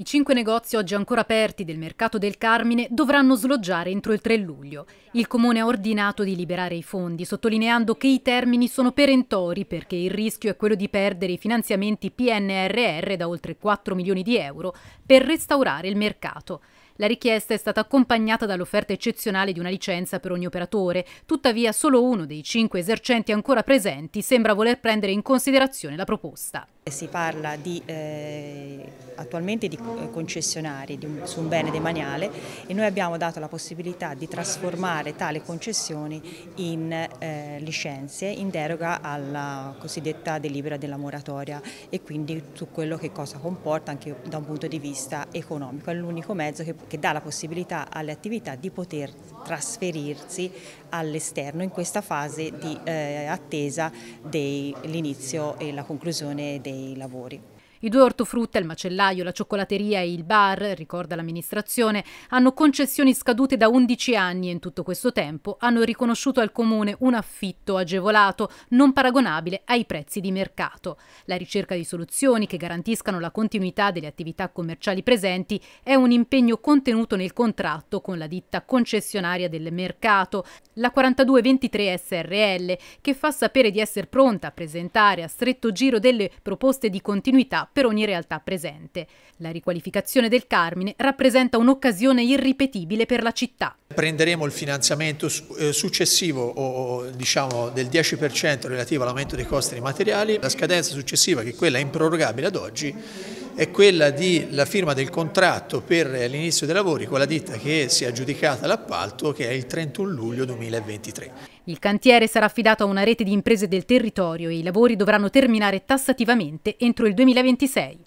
I cinque negozi oggi ancora aperti del mercato del Carmine dovranno sloggiare entro il 3 luglio. Il comune ha ordinato di liberare i fondi, sottolineando che i termini sono perentori perché il rischio è quello di perdere i finanziamenti PNRR da oltre 4 milioni di euro per restaurare il mercato. La richiesta è stata accompagnata dall'offerta eccezionale di una licenza per ogni operatore, tuttavia solo uno dei cinque esercenti ancora presenti sembra voler prendere in considerazione la proposta. Si parla di, eh, attualmente di eh, concessionari di un, su un bene demaniale e noi abbiamo dato la possibilità di trasformare tale concessioni in eh, licenze in deroga alla cosiddetta delibera della moratoria e quindi su quello che cosa comporta anche da un punto di vista economico. È l'unico mezzo che, che dà la possibilità alle attività di poter trasferirsi all'esterno in questa fase di eh, attesa dell'inizio e la conclusione dei dei lavori. I due ortofrutta, il macellaio, la cioccolateria e il bar, ricorda l'amministrazione, hanno concessioni scadute da 11 anni e in tutto questo tempo hanno riconosciuto al comune un affitto agevolato non paragonabile ai prezzi di mercato. La ricerca di soluzioni che garantiscano la continuità delle attività commerciali presenti è un impegno contenuto nel contratto con la ditta concessionaria del mercato, la 4223 SRL, che fa sapere di essere pronta a presentare a stretto giro delle proposte di continuità per ogni realtà presente. La riqualificazione del Carmine rappresenta un'occasione irripetibile per la città. Prenderemo il finanziamento eh, successivo o, diciamo, del 10% relativo all'aumento dei costi dei materiali, la scadenza successiva che è quella improrogabile ad oggi è quella della firma del contratto per eh, l'inizio dei lavori con la ditta che si è aggiudicata l'appalto che è il 31 luglio 2023. Il cantiere sarà affidato a una rete di imprese del territorio e i lavori dovranno terminare tassativamente entro il 2026.